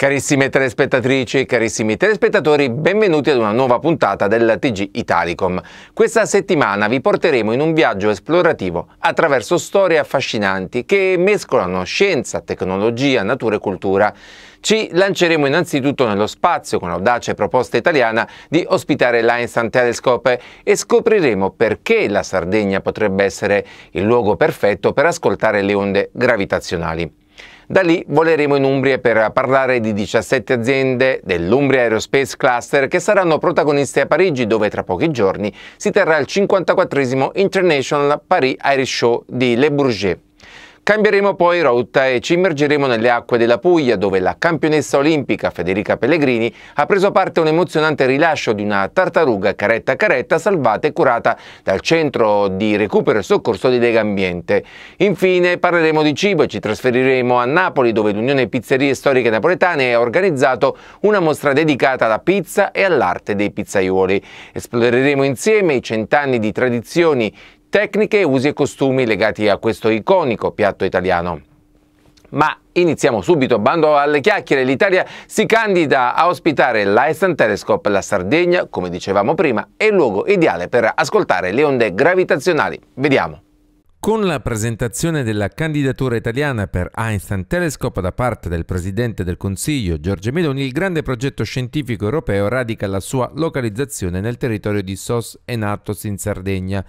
Carissime telespettatrici, carissimi telespettatori, benvenuti ad una nuova puntata del TG Italicom. Questa settimana vi porteremo in un viaggio esplorativo attraverso storie affascinanti che mescolano scienza, tecnologia, natura e cultura. Ci lanceremo innanzitutto nello spazio con l'audace proposta italiana di ospitare l'Einstein Telescope e scopriremo perché la Sardegna potrebbe essere il luogo perfetto per ascoltare le onde gravitazionali. Da lì voleremo in Umbria per parlare di 17 aziende dell'Umbria Aerospace Cluster che saranno protagoniste a Parigi dove tra pochi giorni si terrà il 54 International Paris Air Show di Le Bourget. Cambieremo poi rotta e ci immergeremo nelle acque della Puglia dove la campionessa olimpica Federica Pellegrini ha preso parte a un emozionante rilascio di una tartaruga caretta caretta salvata e curata dal centro di recupero e soccorso di Lega Ambiente. Infine parleremo di cibo e ci trasferiremo a Napoli dove l'Unione Pizzerie Storiche Napoletane ha organizzato una mostra dedicata alla pizza e all'arte dei pizzaioli. Esploreremo insieme i cent'anni di tradizioni tecniche, usi e costumi legati a questo iconico piatto italiano. Ma iniziamo subito, bando alle chiacchiere, l'Italia si candida a ospitare l'Aistan Telescope, la Sardegna, come dicevamo prima, è il luogo ideale per ascoltare le onde gravitazionali. Vediamo. Con la presentazione della candidatura italiana per Einstein Telescope da parte del Presidente del Consiglio Giorgio Meloni, il grande progetto scientifico europeo radica la sua localizzazione nel territorio di Sos e Natos in Sardegna,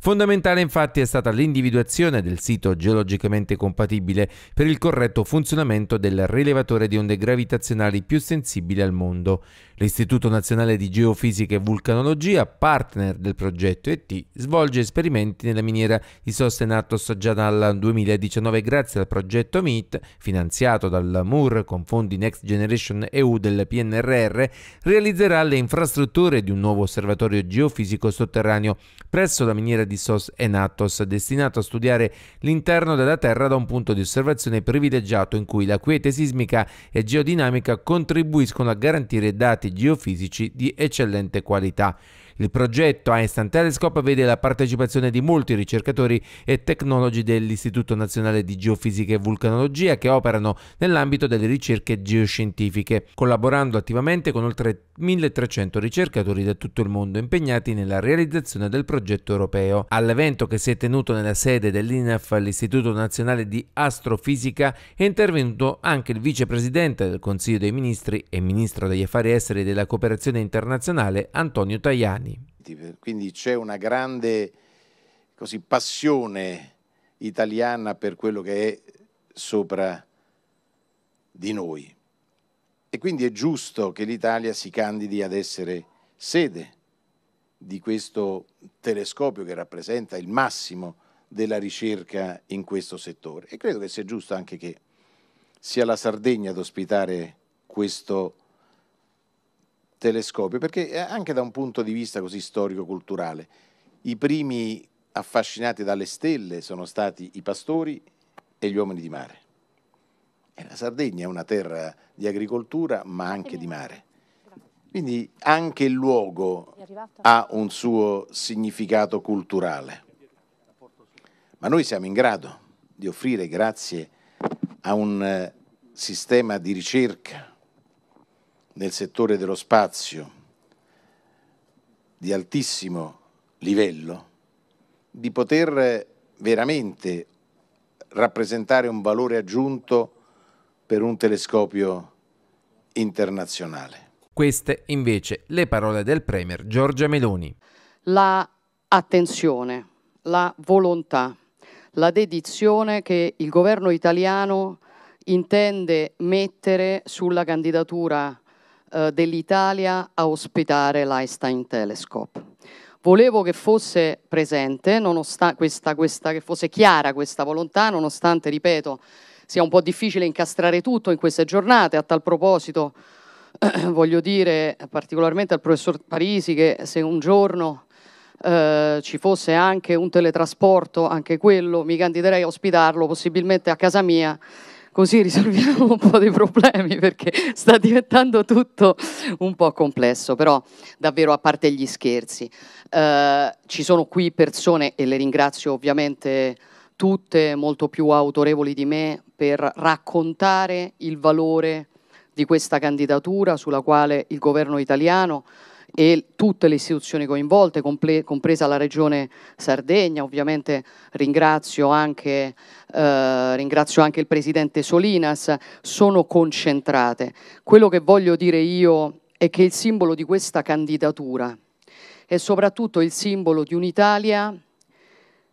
Fondamentale infatti è stata l'individuazione del sito geologicamente compatibile per il corretto funzionamento del rilevatore di onde gravitazionali più sensibile al mondo. L'Istituto Nazionale di Geofisica e Vulcanologia, partner del progetto ET, svolge esperimenti nella miniera di Sostenatos già dal 2019 grazie al progetto MIT, finanziato dal MUR con fondi Next Generation EU del PNRR, realizzerà le infrastrutture di un nuovo osservatorio geofisico sotterraneo presso la miniera di di Sos Enatos, destinato a studiare l'interno della Terra da un punto di osservazione privilegiato in cui la quiete sismica e geodinamica contribuiscono a garantire dati geofisici di eccellente qualità. Il progetto Einstein Telescope vede la partecipazione di molti ricercatori e tecnologi dell'Istituto Nazionale di Geofisica e Vulcanologia che operano nell'ambito delle ricerche geoscientifiche, collaborando attivamente con oltre 1300 ricercatori da tutto il mondo impegnati nella realizzazione del progetto europeo. All'evento che si è tenuto nella sede dell'INAF l'Istituto Nazionale di Astrofisica è intervenuto anche il vicepresidente del Consiglio dei Ministri e ministro degli Affari Esteri e della Cooperazione Internazionale Antonio Tajani talenti, quindi c'è una grande così, passione italiana per quello che è sopra di noi. E quindi è giusto che l'Italia si candidi ad essere sede di questo telescopio che rappresenta il massimo della ricerca in questo settore. E credo che sia giusto anche che sia la Sardegna ad ospitare questo telescopio telescopio, perché eh, anche da un punto di vista così storico-culturale, i primi affascinati dalle stelle sono stati i pastori e gli uomini di mare. E la Sardegna è una terra di agricoltura, ma anche di mare. Quindi anche il luogo ha un suo significato culturale. Ma noi siamo in grado di offrire, grazie a un eh, sistema di ricerca nel settore dello spazio di altissimo livello, di poter veramente rappresentare un valore aggiunto per un telescopio internazionale. Queste invece le parole del Premier Giorgia Meloni. La attenzione, la volontà, la dedizione che il governo italiano intende mettere sulla candidatura eh, dell'Italia a ospitare l'Einstein Telescope. Volevo che fosse presente, questa, questa, che fosse chiara questa volontà, nonostante, ripeto, sia un po' difficile incastrare tutto in queste giornate. A tal proposito eh, voglio dire particolarmente al professor Parisi che se un giorno eh, ci fosse anche un teletrasporto, anche quello, mi candiderei a ospitarlo possibilmente a casa mia così risolviamo un po' dei problemi perché sta diventando tutto un po' complesso, però davvero a parte gli scherzi. Eh, ci sono qui persone, e le ringrazio ovviamente tutte, molto più autorevoli di me, per raccontare il valore di questa candidatura sulla quale il governo italiano e tutte le istituzioni coinvolte, comple- compresa la Regione Sardegna. Ovviamente ringrazio anche, eh, ringrazio anche il Presidente Solinas, sono concentrate. Quello che voglio dire io è che il simbolo di questa candidatura è soprattutto il simbolo di un'Italia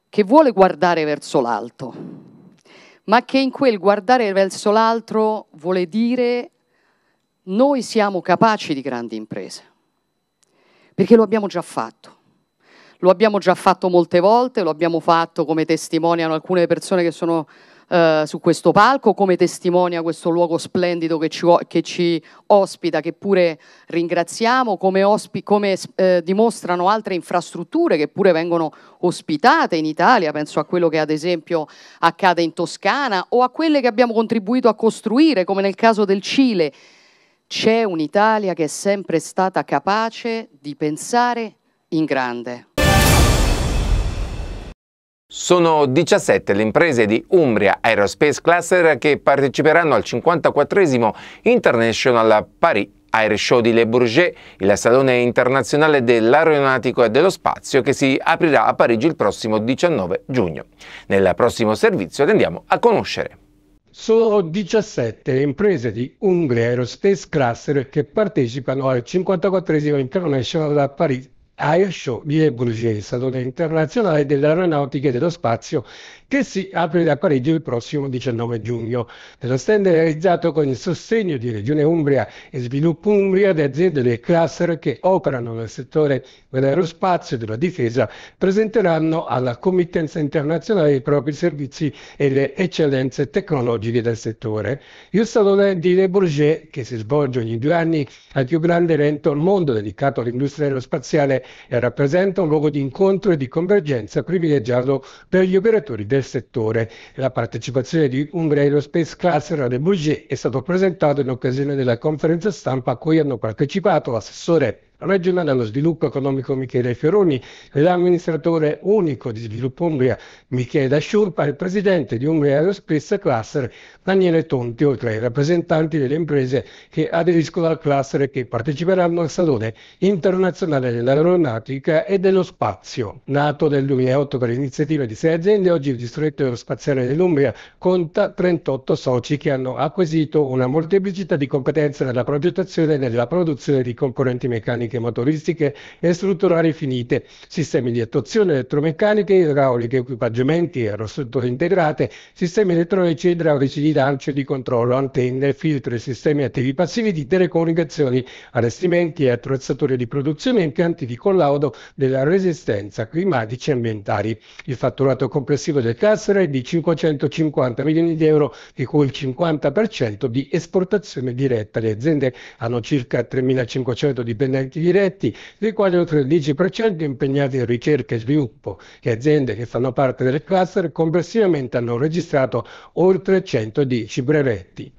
che vuole guardare verso l'alto, ma che in quel guardare verso l'altro vuole dire noi siamo capaci di grandi imprese perché lo abbiamo già fatto. Lo abbiamo già fatto molte volte, lo abbiamo fatto come testimoniano alcune persone che sono eh, su questo palco, come testimonia questo luogo splendido che ci, che ci ospita, che pure ringraziamo, come, ospi, come eh, dimostrano altre infrastrutture che pure vengono ospitate in Italia, penso a quello che ad esempio accade in Toscana o a quelle che abbiamo contribuito a costruire, come nel caso del Cile, c'è un'Italia che è sempre stata capace di pensare in grande. Sono 17 le imprese di Umbria Aerospace Cluster che parteciperanno al 54 International Paris Air Show di Le Bourget, il salone internazionale dell'aeronautico e dello spazio che si aprirà a Parigi il prossimo 19 giugno. Nel prossimo servizio andiamo a conoscere. Sono 17 le imprese di Hungria Aerospace Cluster che partecipano al 54 International Paris Air Show di Bruges, salone internazionale dell'aeronautica e dello spazio che si apre da Parigi il prossimo 19 giugno. Nello stand realizzato con il sostegno di Regione Umbria e Sviluppo Umbria le aziende del cluster che operano nel settore dell'aerospazio e della difesa presenteranno alla committenza internazionale i propri servizi e le eccellenze tecnologiche del settore. Il Salone di Le Bourget, che si svolge ogni due anni al più grande evento al mondo dedicato all'industria aerospaziale, rappresenta un luogo di incontro e di convergenza privilegiato per gli operatori del del settore. La partecipazione di Umbria Aerospace Cluster alle Bougie è stato presentato in occasione della conferenza stampa a cui hanno partecipato l'assessore regionale allo Sviluppo Economico Michele Fioroni l'amministratore unico di Sviluppo Umbria Michele Sciurpa e il presidente di Umbria Aerospace Cluster Daniele Tonti, oltre ai rappresentanti delle imprese che aderiscono al cluster e che parteciperanno al Salone Internazionale dell'Aeronautica e dello Spazio. Nato nel 2008 per iniziativa di sei aziende, oggi il distretto aerospaziale dell'Umbria conta 38 soci che hanno acquisito una molteplicità di competenze nella progettazione e nella produzione di componenti meccanici meccaniche, motoristiche e strutturali finite, sistemi di attuazione, elettromeccaniche, idrauliche, equipaggiamenti, aerostrutture integrate, sistemi elettronici e idraulici di lancio e di controllo, antenne, filtri, sistemi attivi passivi di telecomunicazioni, allestimenti e attrezzature di produzione e impianti di collaudo della resistenza climatici e ambientali. Il fatturato complessivo del cluster è di 550 milioni di euro, di cui il 50% di esportazione diretta. Le aziende hanno circa 3.500 dipendenti investimenti diretti, dei quali oltre il 10% impegnati in ricerca e sviluppo che aziende che fanno parte del cluster complessivamente hanno registrato oltre 110 brevetti.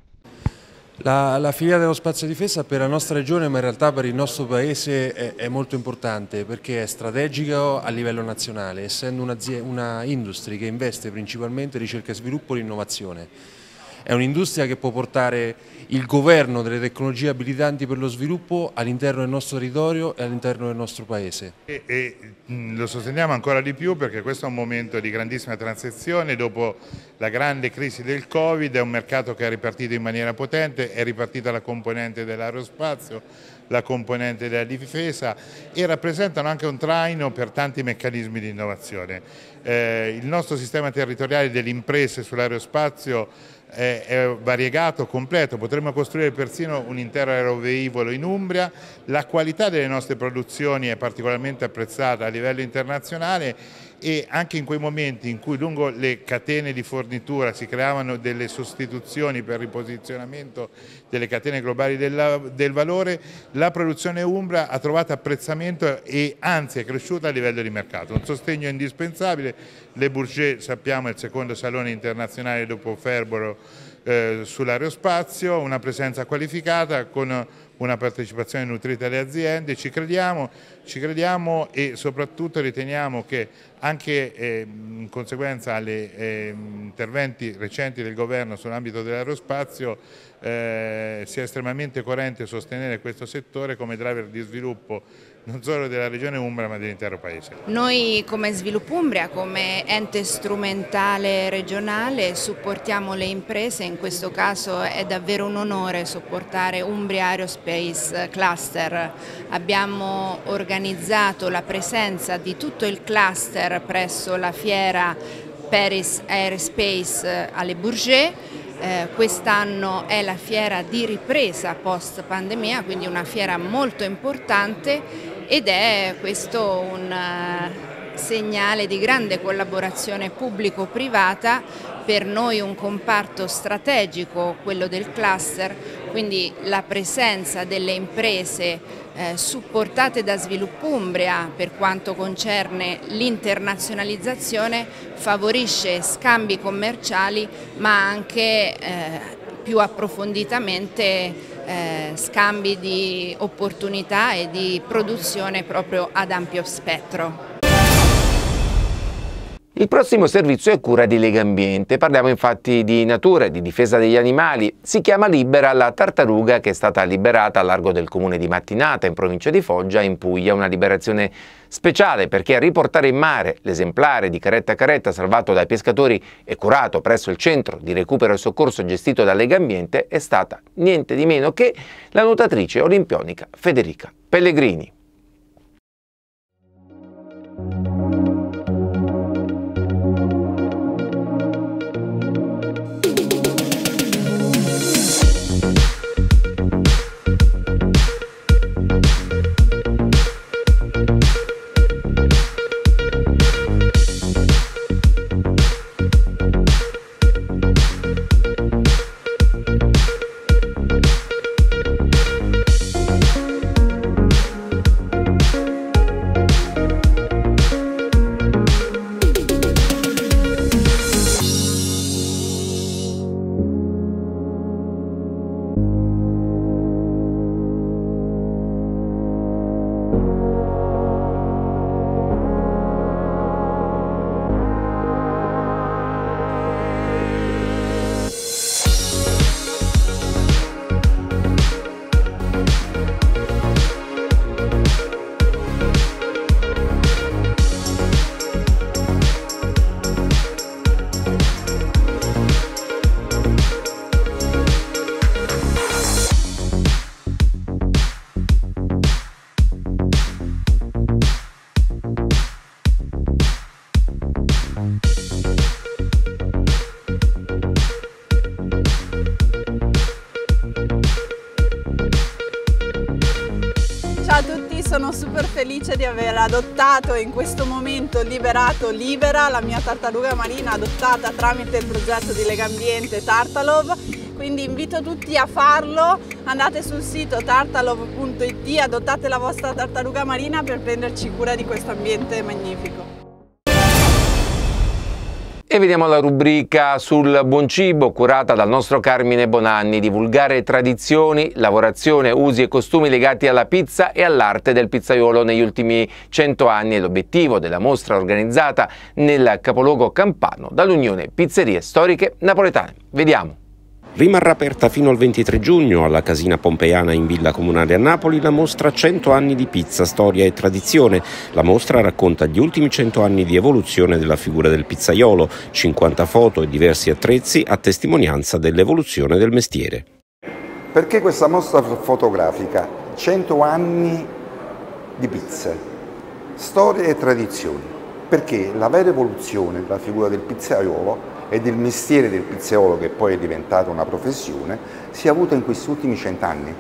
La, la filiera dello spazio difesa per la nostra regione, ma in realtà per il nostro paese, è, è molto importante perché è strategica a livello nazionale, essendo una, una industria che investe principalmente in ricerca e sviluppo e innovazione è un'industria che può portare il governo delle tecnologie abilitanti per lo sviluppo all'interno del nostro territorio e all'interno del nostro paese. E, e, mm, lo sosteniamo ancora di più perché questo è un momento di grandissima transizione dopo la grande crisi del Covid, è un mercato che è ripartito in maniera potente, è ripartita la componente dell'aerospazio, la componente della difesa e rappresentano anche un traino per tanti meccanismi di innovazione. Eh, il nostro sistema territoriale delle imprese sull'aerospazio è, variegato, completo, potremmo costruire persino un intero aeroveicolo in Umbria, la qualità delle nostre produzioni è particolarmente apprezzata a livello internazionale e anche in quei momenti in cui lungo le catene di fornitura si creavano delle sostituzioni per riposizionamento delle catene globali della, del valore, la produzione umbra ha trovato apprezzamento e anzi è cresciuta a livello di mercato. Un sostegno indispensabile, Le Bourget sappiamo è il secondo salone internazionale dopo Ferbolo eh, sull'aerospazio, una presenza qualificata con una partecipazione nutrita alle aziende, ci crediamo, ci crediamo e soprattutto riteniamo che anche ehm, in conseguenza agli ehm, interventi recenti del governo sull'ambito dell'aerospazio eh, sia estremamente coerente sostenere questo settore come driver di sviluppo non solo della regione Umbra ma dell'intero Paese. Noi come Sviluppo Umbria, come ente strumentale regionale, supportiamo le imprese, in questo caso è davvero un onore supportare Umbria Aerospace Cluster. Abbiamo organizzato la presenza di tutto il cluster presso la fiera Paris Aerospace alle Bourget eh, quest'anno è la fiera di ripresa post pandemia, quindi una fiera molto importante ed è questo un eh, segnale di grande collaborazione pubblico-privata, per noi un comparto strategico, quello del cluster, quindi la presenza delle imprese eh, supportate da Sviluppo Umbria per quanto concerne l'internazionalizzazione favorisce scambi commerciali ma anche eh, più approfonditamente eh, scambi di opportunità e di produzione proprio ad ampio spettro. Il prossimo servizio è cura di Lega Ambiente. Parliamo infatti di natura e di difesa degli animali. Si chiama Libera la tartaruga che è stata liberata a largo del comune di Mattinata in provincia di Foggia in Puglia. Una liberazione speciale perché a riportare in mare l'esemplare di Caretta Caretta salvato dai pescatori e curato presso il centro di recupero e soccorso gestito da Lega Ambiente è stata niente di meno che la nuotatrice olimpionica Federica Pellegrini. sono super felice di aver adottato e in questo momento liberato libera la mia tartaruga marina adottata tramite il progetto di Legambiente Tartalov quindi invito tutti a farlo, andate sul sito tartalov.it, adottate la vostra tartaruga marina per prenderci cura di questo ambiente magnifico. E vediamo la rubrica sul buon cibo curata dal nostro Carmine Bonanni, divulgare tradizioni, lavorazione, usi e costumi legati alla pizza e all'arte del pizzaiolo negli ultimi 100 anni è l'obiettivo della mostra organizzata nel capoluogo campano dall'Unione Pizzerie Storiche Napoletane. Vediamo. Rimarrà aperta fino al 23 giugno alla Casina Pompeiana in Villa Comunale a Napoli la mostra 100 anni di pizza, storia e tradizione. La mostra racconta gli ultimi 100 anni di evoluzione della figura del pizzaiolo, 50 foto e diversi attrezzi a testimonianza dell'evoluzione del mestiere. Perché questa mostra fotografica? 100 anni di pizza, storia e tradizioni. Perché la vera evoluzione della figura del pizzaiolo e del mestiere del pizzaiolo che poi è diventato una professione si è avuto in questi ultimi cent'anni.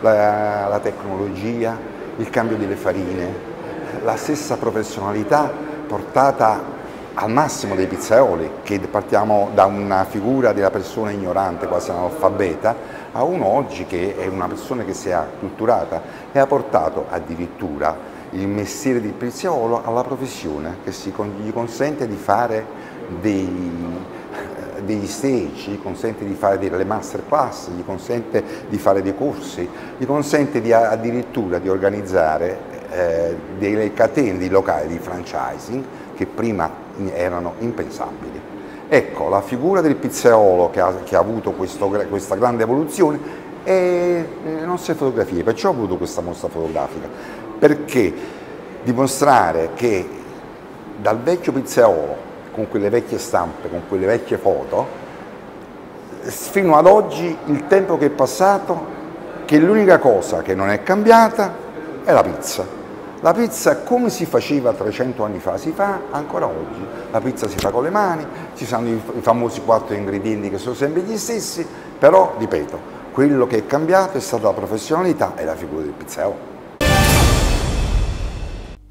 La, la tecnologia, il cambio delle farine, la stessa professionalità portata al massimo dei pizzaioli, che partiamo da una figura della persona ignorante, quasi analfabeta, a uno oggi che è una persona che si è acculturata e ha portato addirittura il mestiere di pizzaiolo alla professione che si, gli consente di fare dei, degli stage, gli consente di fare delle masterclass, gli consente di fare dei corsi, gli consente di, addirittura di organizzare eh, delle catene di locali di franchising che prima erano impensabili. Ecco, la figura del pizzaiolo che ha, che ha avuto questo, questa grande evoluzione è le eh, nostre fotografie, perciò ho avuto questa mostra fotografica, perché dimostrare che dal vecchio pizzaiolo con quelle vecchie stampe, con quelle vecchie foto, fino ad oggi il tempo che è passato, che l'unica cosa che non è cambiata è la pizza. La pizza come si faceva 300 anni fa? Si fa ancora oggi. La pizza si fa con le mani, ci sono i famosi quattro ingredienti che sono sempre gli stessi, però ripeto, quello che è cambiato è stata la professionalità e la figura del pizzaiolo.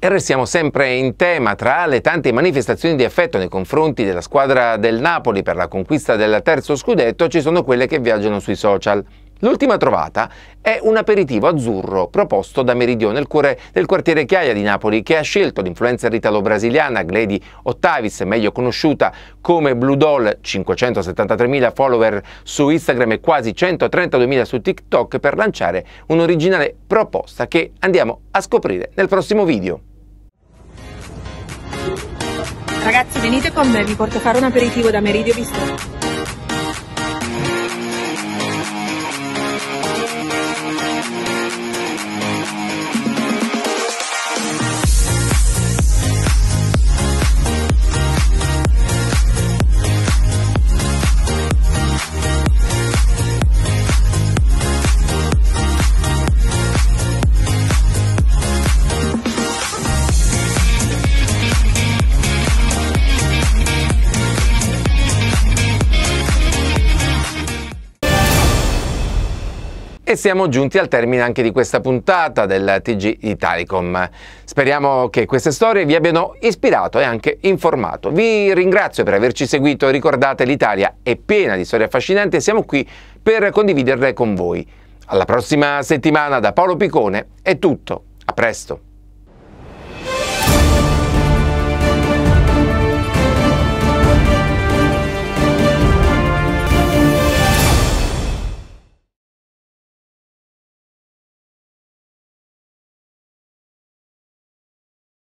E restiamo sempre in tema tra le tante manifestazioni di affetto nei confronti della squadra del Napoli per la conquista del terzo scudetto ci sono quelle che viaggiano sui social. L'ultima trovata è un aperitivo azzurro proposto da Meridione, il cuore del quartiere Chiaia di Napoli che ha scelto l'influencer italo-brasiliana Glady Ottavis, meglio conosciuta come Blue Doll, 573.000 follower su Instagram e quasi 132.000 su TikTok per lanciare un'originale proposta che andiamo a scoprire nel prossimo video. Ragazzi venite con me, vi porto a fare un aperitivo da Meridio Bistro. siamo giunti al termine anche di questa puntata del TG di Speriamo che queste storie vi abbiano ispirato e anche informato. Vi ringrazio per averci seguito, ricordate l'Italia è piena di storie affascinanti e siamo qui per condividerle con voi. Alla prossima settimana da Paolo Picone è tutto, a presto!